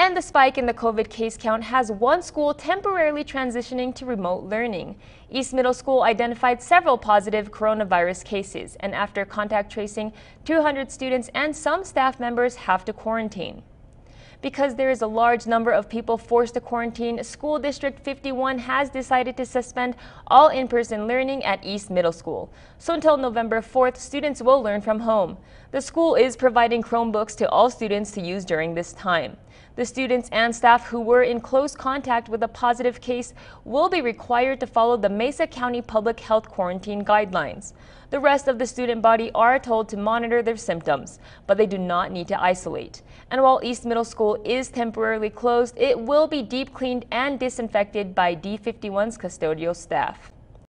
And the spike in the COVID case count has one school temporarily transitioning to remote learning. East Middle School identified several positive coronavirus cases, and after contact tracing, 200 students and some staff members have to quarantine. Because there is a large number of people forced to quarantine, School District 51 has decided to suspend all in-person learning at East Middle School. So until November 4th, students will learn from home. The school is providing Chromebooks to all students to use during this time. The students and staff who were in close contact with a positive case will be required to follow the Mesa County Public Health Quarantine Guidelines. The rest of the student body are told to monitor their symptoms, but they do not need to isolate. And while East Middle School is temporarily closed, it will be deep cleaned and disinfected by D51's custodial staff.